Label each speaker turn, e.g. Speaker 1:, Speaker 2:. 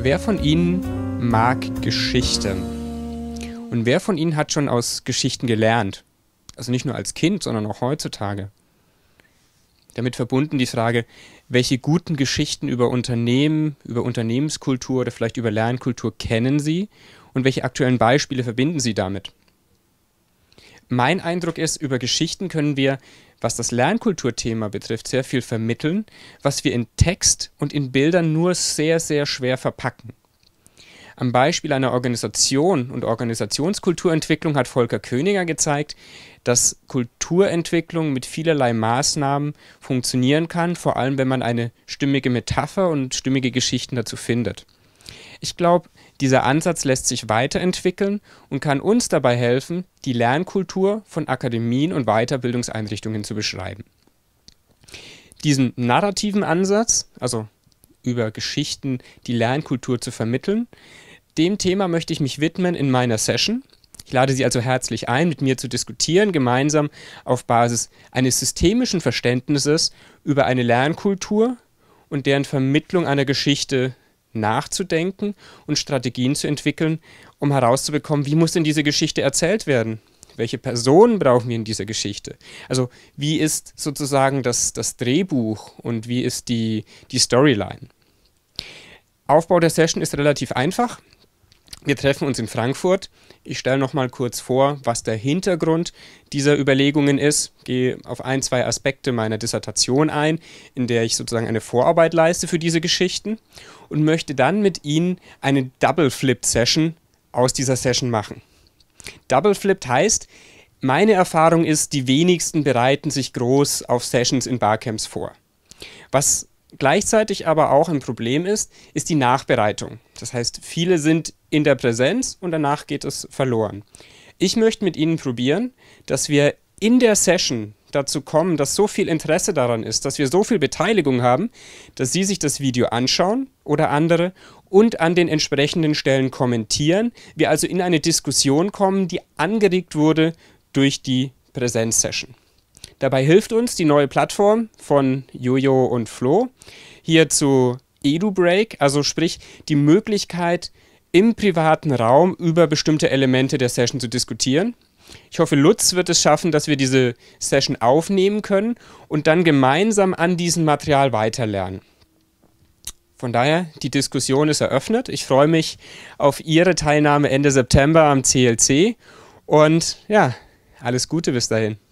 Speaker 1: Wer von Ihnen mag Geschichte? Und wer von Ihnen hat schon aus Geschichten gelernt? Also nicht nur als Kind, sondern auch heutzutage. Damit verbunden die Frage, welche guten Geschichten über Unternehmen, über Unternehmenskultur oder vielleicht über Lernkultur kennen Sie und welche aktuellen Beispiele verbinden Sie damit? mein Eindruck ist, über Geschichten können wir, was das Lernkulturthema betrifft, sehr viel vermitteln, was wir in Text und in Bildern nur sehr, sehr schwer verpacken. Am Beispiel einer Organisation und Organisationskulturentwicklung hat Volker Königer gezeigt, dass Kulturentwicklung mit vielerlei Maßnahmen funktionieren kann, vor allem wenn man eine stimmige Metapher und stimmige Geschichten dazu findet. Ich glaube, dieser Ansatz lässt sich weiterentwickeln und kann uns dabei helfen, die Lernkultur von Akademien und Weiterbildungseinrichtungen zu beschreiben. Diesen narrativen Ansatz, also über Geschichten die Lernkultur zu vermitteln, dem Thema möchte ich mich widmen in meiner Session. Ich lade Sie also herzlich ein, mit mir zu diskutieren, gemeinsam auf Basis eines systemischen Verständnisses über eine Lernkultur und deren Vermittlung einer Geschichte nachzudenken und Strategien zu entwickeln, um herauszubekommen, wie muss denn diese Geschichte erzählt werden? Welche Personen brauchen wir in dieser Geschichte? Also wie ist sozusagen das, das Drehbuch und wie ist die, die Storyline? Aufbau der Session ist relativ einfach. Wir treffen uns in Frankfurt. Ich stelle noch mal kurz vor, was der Hintergrund dieser Überlegungen ist, gehe auf ein, zwei Aspekte meiner Dissertation ein, in der ich sozusagen eine Vorarbeit leiste für diese Geschichten und möchte dann mit Ihnen eine Double Flipped Session aus dieser Session machen. Double Flipped heißt, meine Erfahrung ist, die wenigsten bereiten sich groß auf Sessions in Barcamps vor. Was gleichzeitig aber auch ein Problem ist, ist die Nachbereitung. Das heißt, viele sind in der Präsenz und danach geht es verloren. Ich möchte mit Ihnen probieren, dass wir in der Session dazu kommen, dass so viel Interesse daran ist, dass wir so viel Beteiligung haben, dass Sie sich das Video anschauen oder andere und an den entsprechenden Stellen kommentieren. Wir also in eine Diskussion kommen, die angeregt wurde durch die Präsenzsession. Dabei hilft uns die neue Plattform von Jojo und Flo hier zu EduBreak, also sprich die Möglichkeit, im privaten Raum über bestimmte Elemente der Session zu diskutieren. Ich hoffe, Lutz wird es schaffen, dass wir diese Session aufnehmen können und dann gemeinsam an diesem Material weiterlernen. Von daher, die Diskussion ist eröffnet. Ich freue mich auf Ihre Teilnahme Ende September am CLC und ja, alles Gute bis dahin.